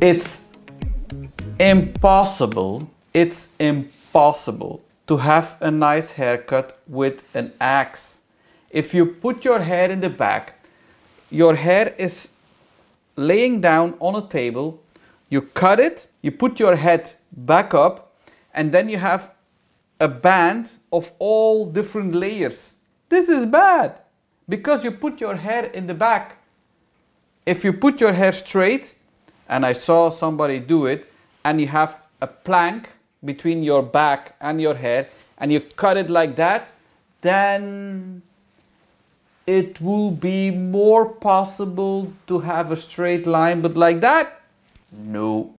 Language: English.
It's impossible, it's impossible to have a nice haircut with an axe. If you put your hair in the back, your hair is laying down on a table, you cut it, you put your head back up, and then you have a band of all different layers. This is bad because you put your hair in the back. If you put your hair straight, and I saw somebody do it and you have a plank between your back and your head and you cut it like that, then it will be more possible to have a straight line, but like that, no.